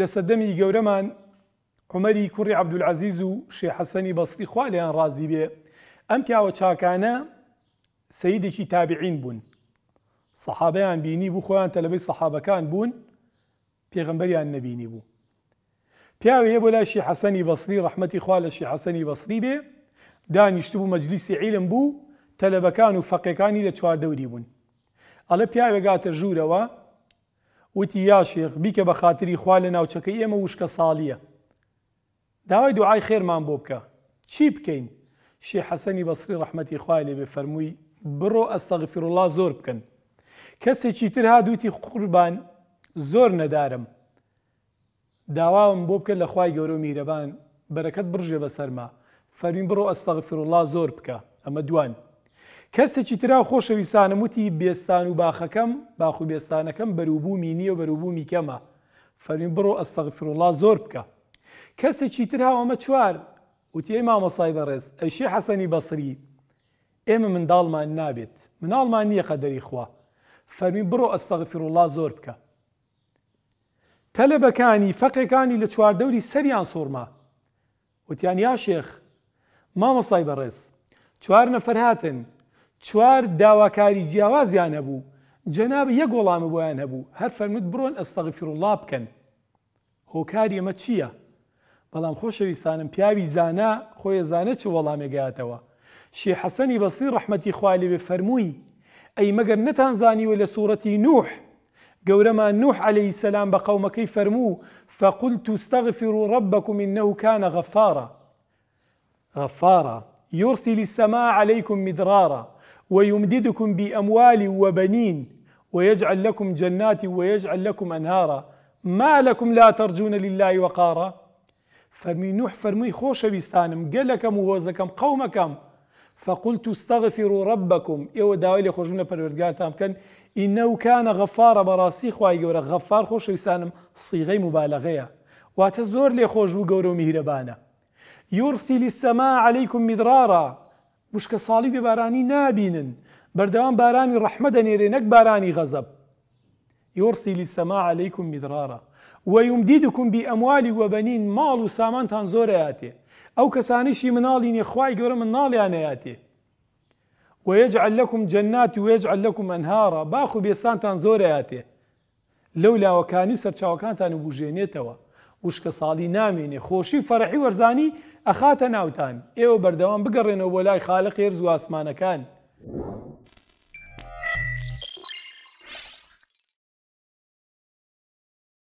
لە سەدەمی گەورەمان عمەری کوڕی عبدولعزیز و شێحەسەنی بەستری خوا لەیان ڕازی بێ ئەم پیاوە چاکانە سیدێکی تابعین بوون سەحابەیان بینی بوو خۆیان تەلەبەی سەحابەکان بوون پێغمبەریان نەبینی بوو پیاوەیە بۆ لای شیحەسەنی بەسری ڕحمەتی خوا لە شیحەسەنی بەسری بێ دانیشت بوو مەجلیسی عیلم بوو تەلەبەکان و فەقیەکانی لە چواردەوری بوون ئەڵە پیاوێک گاتە ژوورەوە وتی یا شێخ بیکە بە خااتری خوا لە ناوچەکەی ئێمە وشکە ساڵیە داوای دوعای خێرمان بۆ بکە چی بکەین شێ حەسەنی بەسری ڕحمەتی خوای لێ بێ فەرمووی بڕۆ ئەستەغفر الله زۆر بکەن کەسێکی تر ها دوتی قوربان زۆر نەدارم داواوم بۆ بکە لە خوای گەورە میرەبان بەرەکەت بڕژێ بەسەرما فەرمین بڕۆ ئەستەغفر الله زۆر بکە ئەمە دوان کەسێکی تررا خۆشەویستانە وتی بێستان و باخەکەم باخ و بێستانەکەم بەروبوومی نییە و بەروبوومی کەمە فەرمی بڕۆ ئەستەغفرڵا زۆر بکە کەسێکی تررا ئەمە چوار وتی مامەسای بەڕێز ئەشی حەسەنی بەسری ئێمە منداڵمان نابێت مناڵمان نییە قەدەری خوا فەرمی بڕۆ ئەستەغفرڵا زۆر بکە تەلەبەکانی فەقەکانی لە چواردەوری سەریان سوورما وتیان یا شێخ مامەسای بەڕێز چوار نەفەر هاتن چوار داواکاری جیاوازیان هەبوو جەناب یەک وەڵامە بۆیان هەبوو هەر فەرمت بڕۆن ئەستەغفر وڵا بکەن هۆکاری ئەمە چییە؟ بەڵام خۆشەویستانم پیاوی زانا خۆی زانە چ وەڵامێگاتەوە شێ حەسەنی بەسی ڕەحمەتی خوالی بێ فەرمووی ئەی مەگەر نەتان زانیوە لە سوورەتی نوح گەورەمان نوح عليه سەسلام بە قەومەکەی فەرموو فەقلت تستەغفر و ڕبەکم منەو کانە غەفارە غەفارە يرسل السماء عليكم مدرارا ويمددكم باموال وبنين ويجعل لكم جنات ويجعل لكم انهارا ما لكم لا ترجون لله وقارا فرمي نوح فرمي خوش بيستانم قلكم ووزكم قومكم فقلت استغفروا ربكم ايوا داوي لي خوجونا پروردگارتان كان انه كان غفارا براسي خواي غفار خوش بيستانم صيغه مبالغه واتزور لي لێ خۆش مهربانه يرسل السماء عليكم مدرارا وشکە ساڵی بێبارانی نابين بردوان باراني رحمة نيرينك باراني غزب يرسل السماء عليكم مدرارا میدرارا بأموال وبنين مال وسامان تنزور آياتي أو زۆرەیاتێ ئەو کەسانیشی مناڵینی خوای گەورە من ناڵیانەیاتێ وەیەجعل لەکم جەنات و وێجعل لەکم ئەنهارا باخ آياتي لولا زۆرەیاتێ لەو لاوەکانی وشکە ساڵی نامێنێ خۆشی فەرحی وەرزانی ئەخاتە ناوتان ئێوە بەردەوام بگەڕێنەوە بۆ لای خاالق ێرز و ئاسمانەکان.